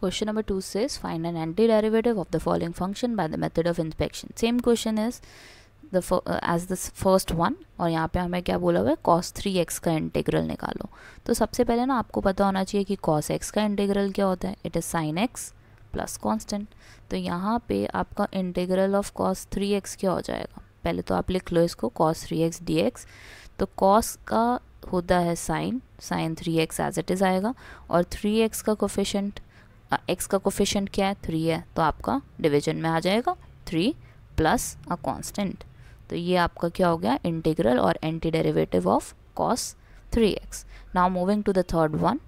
Question number 2 says find an antiderivative of the following function by the method of inspection. Same question is the as the first one और यहाँ पे हमें क्या बोला हुआ है कॉस थ्री एक्स का इंटीग्रल निकालो तो सबसे पहले ना आपको पता होना चाहिए कि कॉस एक्स का इंटीग्रल क्या होता है it is sine x plus constant तो यहाँ पे आपका integral of cos three x क्या हो जाएगा पहले तो आप लिख लो इसको cos three x d x तो कॉस का होता है sine sine three x as it is आएगा और थ्री एक्स का कोफिशेंट एक्स का कोफिशेंट क्या है थ्री है तो आपका डिवीजन में आ जाएगा थ्री प्लस अ कांस्टेंट तो ये आपका क्या हो गया इंटीग्रल और anti derivative of cos three x now moving to the third one